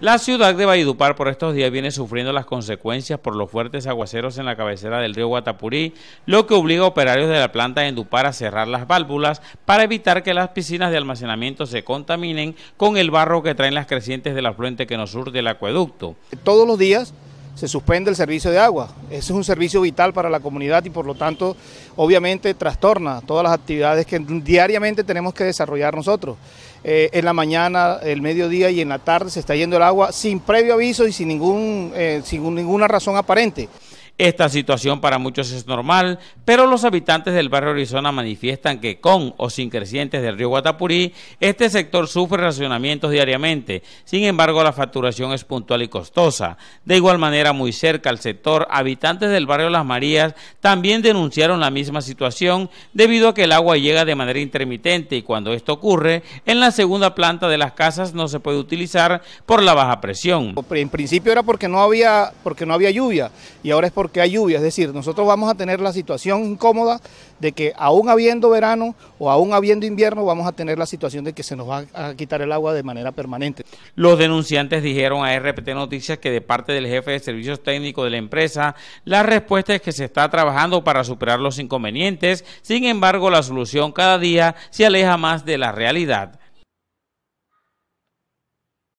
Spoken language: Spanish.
La ciudad de Valledupar por estos días viene sufriendo las consecuencias por los fuertes aguaceros en la cabecera del río Guatapurí, lo que obliga a operarios de la planta de Endupar a cerrar las válvulas para evitar que las piscinas de almacenamiento se contaminen con el barro que traen las crecientes del afluente que nos surte el acueducto. Todos los días se suspende el servicio de agua. Ese es un servicio vital para la comunidad y por lo tanto obviamente trastorna todas las actividades que diariamente tenemos que desarrollar nosotros. Eh, en la mañana, el mediodía y en la tarde se está yendo el agua sin previo aviso y sin, ningún, eh, sin ninguna razón aparente. Esta situación para muchos es normal, pero los habitantes del barrio Arizona manifiestan que con o sin crecientes del río Guatapurí, este sector sufre racionamientos diariamente. Sin embargo, la facturación es puntual y costosa. De igual manera, muy cerca al sector, habitantes del barrio Las Marías también denunciaron la misma situación debido a que el agua llega de manera intermitente y cuando esto ocurre, en la segunda planta de las casas no se puede utilizar por la baja presión. En principio era porque no había porque no había lluvia y ahora es porque que hay lluvia. Es decir, nosotros vamos a tener la situación incómoda de que aún habiendo verano o aún habiendo invierno vamos a tener la situación de que se nos va a quitar el agua de manera permanente. Los denunciantes dijeron a RPT Noticias que de parte del jefe de servicios técnicos de la empresa, la respuesta es que se está trabajando para superar los inconvenientes, sin embargo la solución cada día se aleja más de la realidad.